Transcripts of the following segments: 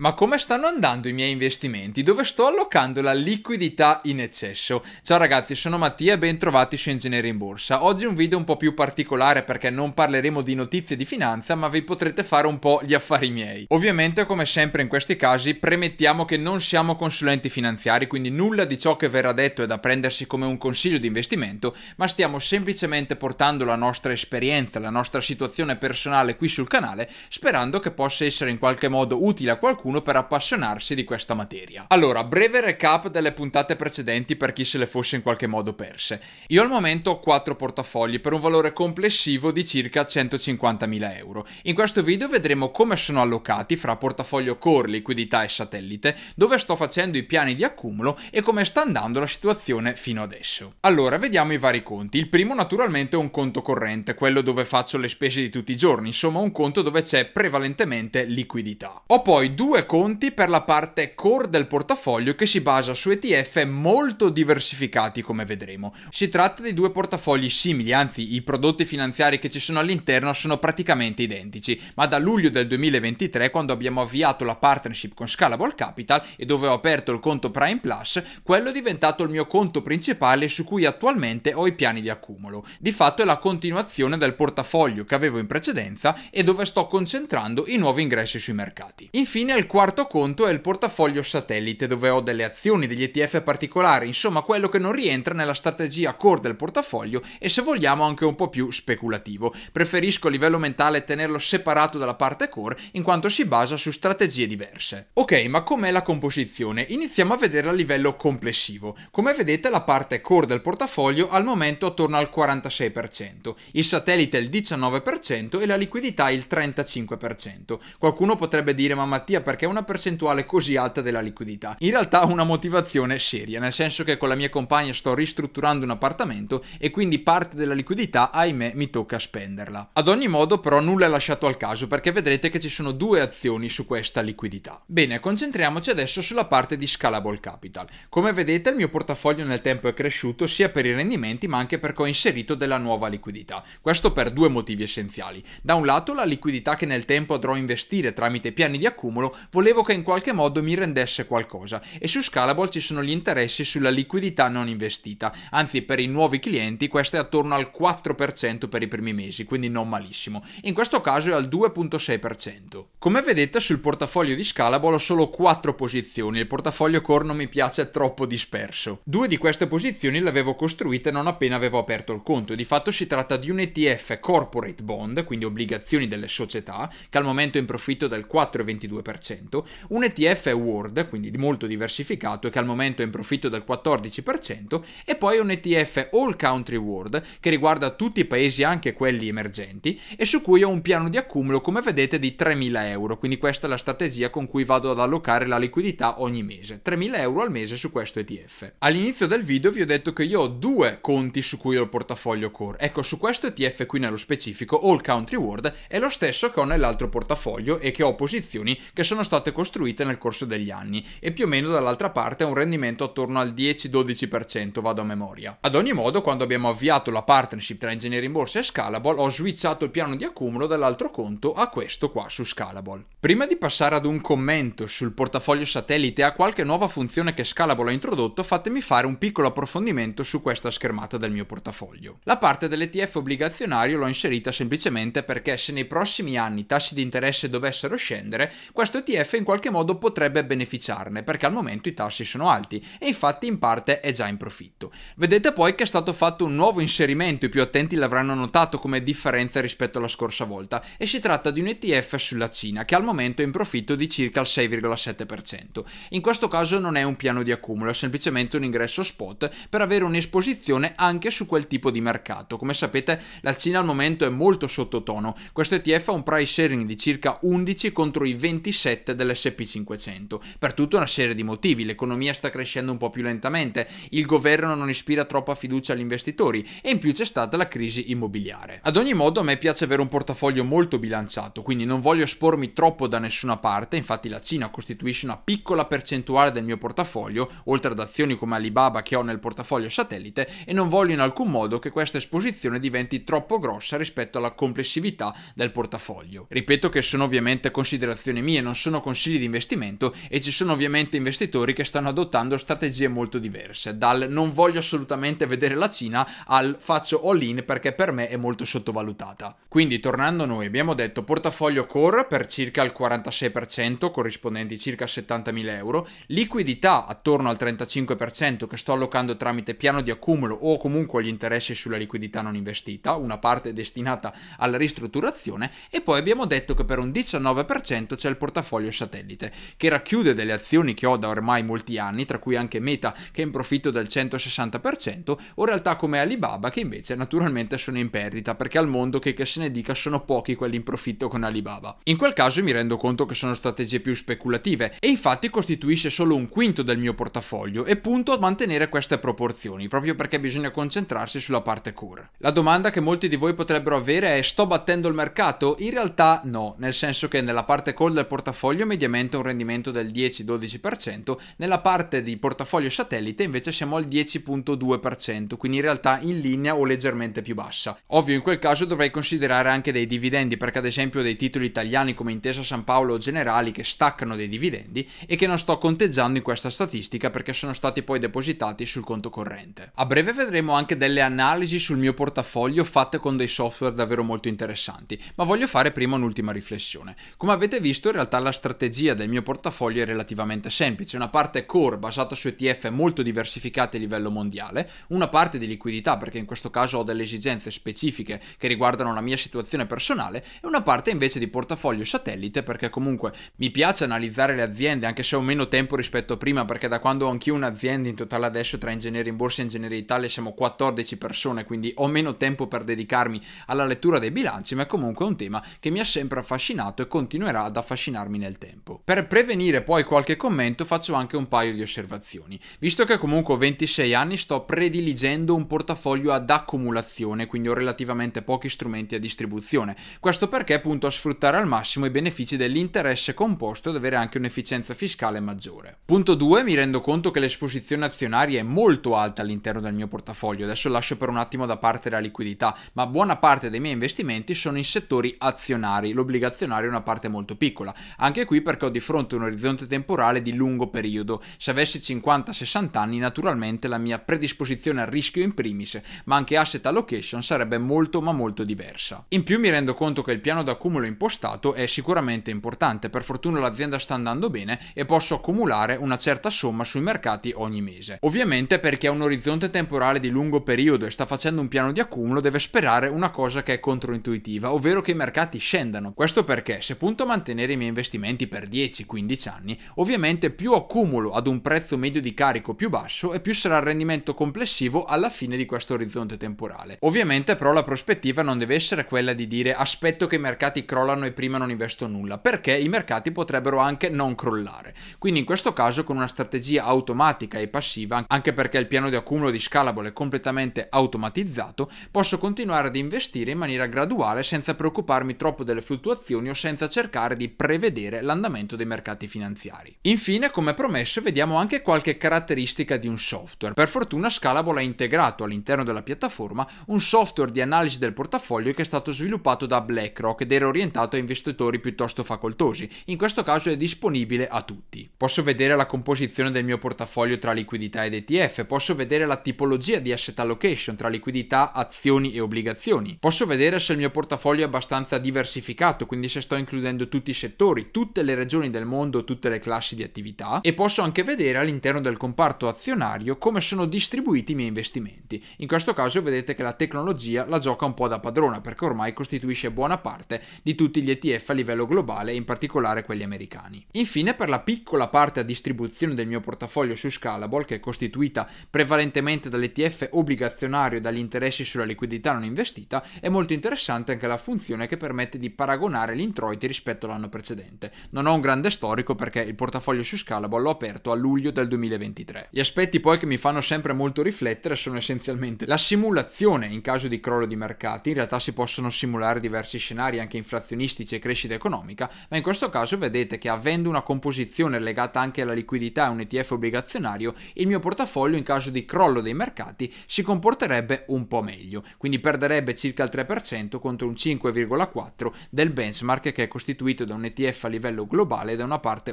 Ma come stanno andando i miei investimenti? Dove sto allocando la liquidità in eccesso? Ciao ragazzi, sono Mattia e ben trovati su Ingegnere in Borsa. Oggi un video un po' più particolare perché non parleremo di notizie di finanza, ma vi potrete fare un po' gli affari miei. Ovviamente, come sempre in questi casi, premettiamo che non siamo consulenti finanziari, quindi nulla di ciò che verrà detto è da prendersi come un consiglio di investimento, ma stiamo semplicemente portando la nostra esperienza, la nostra situazione personale qui sul canale, sperando che possa essere in qualche modo utile a qualcuno qualcuno per appassionarsi di questa materia. Allora, breve recap delle puntate precedenti per chi se le fosse in qualche modo perse. Io al momento ho quattro portafogli per un valore complessivo di circa 150.000 euro. In questo video vedremo come sono allocati fra portafoglio core, liquidità e satellite, dove sto facendo i piani di accumulo e come sta andando la situazione fino adesso. Allora, vediamo i vari conti. Il primo naturalmente è un conto corrente, quello dove faccio le spese di tutti i giorni, insomma un conto dove c'è prevalentemente liquidità. Ho poi due due conti per la parte core del portafoglio che si basa su ETF molto diversificati come vedremo. Si tratta di due portafogli simili, anzi i prodotti finanziari che ci sono all'interno sono praticamente identici, ma da luglio del 2023 quando abbiamo avviato la partnership con Scalable Capital e dove ho aperto il conto Prime Plus, quello è diventato il mio conto principale su cui attualmente ho i piani di accumulo. Di fatto è la continuazione del portafoglio che avevo in precedenza e dove sto concentrando i nuovi ingressi sui mercati. Infine il quarto conto è il portafoglio satellite, dove ho delle azioni, degli ETF particolari, insomma quello che non rientra nella strategia core del portafoglio e se vogliamo anche un po' più speculativo. Preferisco a livello mentale tenerlo separato dalla parte core in quanto si basa su strategie diverse. Ok, ma com'è la composizione? Iniziamo a vederla a livello complessivo. Come vedete la parte core del portafoglio al momento attorno al 46%, il satellite il 19% e la liquidità il 35%. Qualcuno potrebbe dire ma Mattia perché perché una percentuale così alta della liquidità. In realtà ho una motivazione seria, nel senso che con la mia compagna sto ristrutturando un appartamento e quindi parte della liquidità, ahimè, mi tocca spenderla. Ad ogni modo, però, nulla è lasciato al caso perché vedrete che ci sono due azioni su questa liquidità. Bene, concentriamoci adesso sulla parte di scalable capital. Come vedete, il mio portafoglio nel tempo è cresciuto sia per i rendimenti ma anche perché ho inserito della nuova liquidità. Questo per due motivi essenziali. Da un lato, la liquidità che nel tempo andrò a investire tramite piani di accumulo, volevo che in qualche modo mi rendesse qualcosa e su Scalable ci sono gli interessi sulla liquidità non investita, anzi per i nuovi clienti questo è attorno al 4% per i primi mesi, quindi non malissimo, in questo caso è al 2.6%. Come vedete sul portafoglio di Scalable ho solo 4 posizioni, il portafoglio core non mi piace troppo disperso. Due di queste posizioni le avevo costruite non appena avevo aperto il conto, di fatto si tratta di un ETF corporate bond, quindi obbligazioni delle società, che al momento è in profitto del 4,22%, 10%, un ETF World, quindi molto diversificato e che al momento è in profitto del 14%, e poi un ETF All Country World che riguarda tutti i paesi anche quelli emergenti e su cui ho un piano di accumulo come vedete di 3.000 euro, quindi questa è la strategia con cui vado ad allocare la liquidità ogni mese, 3.000 euro al mese su questo ETF. All'inizio del video vi ho detto che io ho due conti su cui ho il portafoglio core, ecco su questo ETF qui nello specifico All Country World è lo stesso che ho nell'altro portafoglio e che ho posizioni che sono sono state costruite nel corso degli anni e più o meno dall'altra parte un rendimento attorno al 10-12% vado a memoria. Ad ogni modo quando abbiamo avviato la partnership tra Ingegneri in Borsa e Scalable ho switchato il piano di accumulo dall'altro conto a questo qua su Scalable. Prima di passare ad un commento sul portafoglio satellite e a qualche nuova funzione che Scalable ha introdotto fatemi fare un piccolo approfondimento su questa schermata del mio portafoglio. La parte dell'ETF obbligazionario l'ho inserita semplicemente perché se nei prossimi anni i tassi di interesse dovessero scendere questo ETF ETF in qualche modo potrebbe beneficiarne perché al momento i tassi sono alti e infatti in parte è già in profitto. Vedete poi che è stato fatto un nuovo inserimento, i più attenti l'avranno notato come differenza rispetto alla scorsa volta e si tratta di un ETF sulla Cina che al momento è in profitto di circa il 6,7%. In questo caso non è un piano di accumulo, è semplicemente un ingresso spot per avere un'esposizione anche su quel tipo di mercato. Come sapete la Cina al momento è molto sottotono, questo ETF ha un price sharing di circa 11 contro i 27 7 dell'SP500, per tutta una serie di motivi, l'economia sta crescendo un po' più lentamente, il governo non ispira troppa fiducia agli investitori e in più c'è stata la crisi immobiliare. Ad ogni modo a me piace avere un portafoglio molto bilanciato, quindi non voglio espormi troppo da nessuna parte, infatti la Cina costituisce una piccola percentuale del mio portafoglio, oltre ad azioni come Alibaba che ho nel portafoglio satellite, e non voglio in alcun modo che questa esposizione diventi troppo grossa rispetto alla complessività del portafoglio. Ripeto che sono ovviamente considerazioni mie, non sono sono consigli di investimento e ci sono ovviamente investitori che stanno adottando strategie molto diverse, dal non voglio assolutamente vedere la Cina al faccio all in perché per me è molto sottovalutata. Quindi tornando a noi abbiamo detto portafoglio core per circa il 46% corrispondenti circa 70.000 euro, liquidità attorno al 35% che sto allocando tramite piano di accumulo o comunque gli interessi sulla liquidità non investita, una parte destinata alla ristrutturazione e poi abbiamo detto che per un 19% c'è il portafoglio portafoglio satellite, che racchiude delle azioni che ho da ormai molti anni, tra cui anche Meta che è in profitto del 160%, o realtà come Alibaba che invece naturalmente sono in perdita, perché al mondo che, che se ne dica sono pochi quelli in profitto con Alibaba. In quel caso mi rendo conto che sono strategie più speculative e infatti costituisce solo un quinto del mio portafoglio e punto a mantenere queste proporzioni, proprio perché bisogna concentrarsi sulla parte core. La domanda che molti di voi potrebbero avere è sto battendo il mercato? In realtà no, nel senso che nella parte core del portafoglio portafoglio mediamente un rendimento del 10-12%, nella parte di portafoglio satellite invece siamo al 10.2%, quindi in realtà in linea o leggermente più bassa. Ovvio in quel caso dovrei considerare anche dei dividendi perché ad esempio dei titoli italiani come Intesa San Paolo o Generali che staccano dei dividendi e che non sto conteggiando in questa statistica perché sono stati poi depositati sul conto corrente. A breve vedremo anche delle analisi sul mio portafoglio fatte con dei software davvero molto interessanti, ma voglio fare prima un'ultima riflessione. Come avete visto in realtà la strategia del mio portafoglio è relativamente semplice, una parte core basata su ETF molto diversificate a livello mondiale, una parte di liquidità perché in questo caso ho delle esigenze specifiche che riguardano la mia situazione personale e una parte invece di portafoglio satellite perché comunque mi piace analizzare le aziende anche se ho meno tempo rispetto a prima perché da quando ho anch'io un'azienda in totale adesso tra ingegneri in borsa e ingegneria Italia siamo 14 persone quindi ho meno tempo per dedicarmi alla lettura dei bilanci ma è comunque un tema che mi ha sempre affascinato e continuerà ad affascinarmi nel tempo. Per prevenire poi qualche commento faccio anche un paio di osservazioni. Visto che comunque ho 26 anni sto prediligendo un portafoglio ad accumulazione, quindi ho relativamente pochi strumenti a distribuzione. Questo perché punto a sfruttare al massimo i benefici dell'interesse composto ed avere anche un'efficienza fiscale maggiore. Punto 2, mi rendo conto che l'esposizione azionaria è molto alta all'interno del mio portafoglio. Adesso lascio per un attimo da parte la liquidità, ma buona parte dei miei investimenti sono in settori azionari, l'obbligazionario è una parte molto piccola. Anche anche qui perché ho di fronte un orizzonte temporale di lungo periodo. Se avessi 50-60 anni, naturalmente la mia predisposizione al rischio in primis, ma anche asset allocation sarebbe molto ma molto diversa. In più mi rendo conto che il piano d'accumulo impostato è sicuramente importante, per fortuna l'azienda sta andando bene e posso accumulare una certa somma sui mercati ogni mese. Ovviamente perché ha un orizzonte temporale di lungo periodo e sta facendo un piano di accumulo deve sperare una cosa che è controintuitiva, ovvero che i mercati scendano. Questo perché se punto a mantenere i miei investimenti investimenti per 10-15 anni, ovviamente più accumulo ad un prezzo medio di carico più basso e più sarà il rendimento complessivo alla fine di questo orizzonte temporale. Ovviamente però la prospettiva non deve essere quella di dire aspetto che i mercati crollano e prima non investo nulla, perché i mercati potrebbero anche non crollare. Quindi in questo caso con una strategia automatica e passiva, anche perché il piano di accumulo di Scalable è completamente automatizzato, posso continuare ad investire in maniera graduale senza preoccuparmi troppo delle fluttuazioni o senza cercare di prevedere seguire l'andamento dei mercati finanziari. Infine, come promesso, vediamo anche qualche caratteristica di un software. Per fortuna Scalable ha integrato all'interno della piattaforma un software di analisi del portafoglio che è stato sviluppato da BlackRock ed era orientato a investitori piuttosto facoltosi. In questo caso è disponibile a tutti. Posso vedere la composizione del mio portafoglio tra liquidità ed ETF, posso vedere la tipologia di asset allocation tra liquidità, azioni e obbligazioni. Posso vedere se il mio portafoglio è abbastanza diversificato, quindi se sto includendo tutti i settori, tutte le regioni del mondo tutte le classi di attività e posso anche vedere all'interno del comparto azionario come sono distribuiti i miei investimenti. In questo caso vedete che la tecnologia la gioca un po' da padrona perché ormai costituisce buona parte di tutti gli ETF a livello globale, in particolare quelli americani. Infine per la piccola parte a distribuzione del mio portafoglio su Scalable che è costituita prevalentemente dall'ETF obbligazionario e dagli interessi sulla liquidità non investita, è molto interessante anche la funzione che permette di paragonare gli introiti rispetto all'anno precedente importante. Non ho un grande storico perché il portafoglio su Scalable l'ho aperto a luglio del 2023. Gli aspetti poi che mi fanno sempre molto riflettere sono essenzialmente la simulazione in caso di crollo di mercati, in realtà si possono simulare diversi scenari anche inflazionistici e crescita economica, ma in questo caso vedete che avendo una composizione legata anche alla liquidità e un ETF obbligazionario, il mio portafoglio in caso di crollo dei mercati si comporterebbe un po' meglio, quindi perderebbe circa il 3% contro un 5,4% del benchmark che è costituito da un ETF a livello livello globale da una parte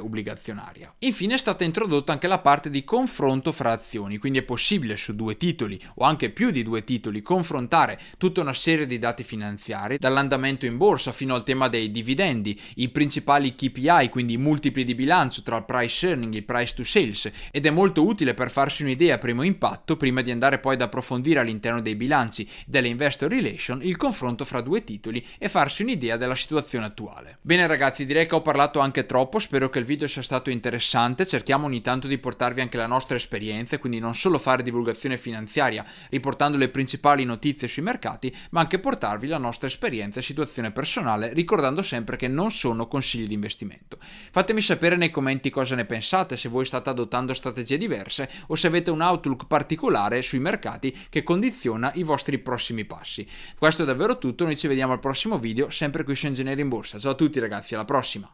obbligazionaria. Infine è stata introdotta anche la parte di confronto fra azioni, quindi è possibile su due titoli o anche più di due titoli confrontare tutta una serie di dati finanziari, dall'andamento in borsa fino al tema dei dividendi, i principali KPI, quindi i multipli di bilancio tra il price earning e il price to sales ed è molto utile per farsi un'idea a primo impatto prima di andare poi ad approfondire all'interno dei bilanci delle investor relation il confronto fra due titoli e farsi un'idea della situazione attuale. Bene ragazzi, direi che ho parlato parlato anche troppo, spero che il video sia stato interessante, cerchiamo ogni tanto di portarvi anche la nostra esperienza, quindi non solo fare divulgazione finanziaria riportando le principali notizie sui mercati, ma anche portarvi la nostra esperienza e situazione personale, ricordando sempre che non sono consigli di investimento. Fatemi sapere nei commenti cosa ne pensate, se voi state adottando strategie diverse o se avete un outlook particolare sui mercati che condiziona i vostri prossimi passi. Questo è davvero tutto, noi ci vediamo al prossimo video, sempre qui su Engineering Borsa. Ciao a tutti ragazzi, alla prossima!